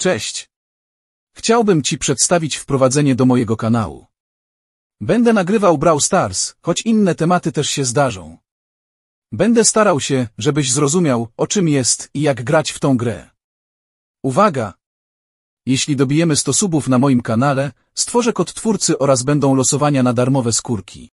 Cześć! Chciałbym Ci przedstawić wprowadzenie do mojego kanału. Będę nagrywał Brawl Stars, choć inne tematy też się zdarzą. Będę starał się, żebyś zrozumiał, o czym jest i jak grać w tą grę. Uwaga! Jeśli dobijemy 100 subów na moim kanale, stworzę kod twórcy oraz będą losowania na darmowe skórki.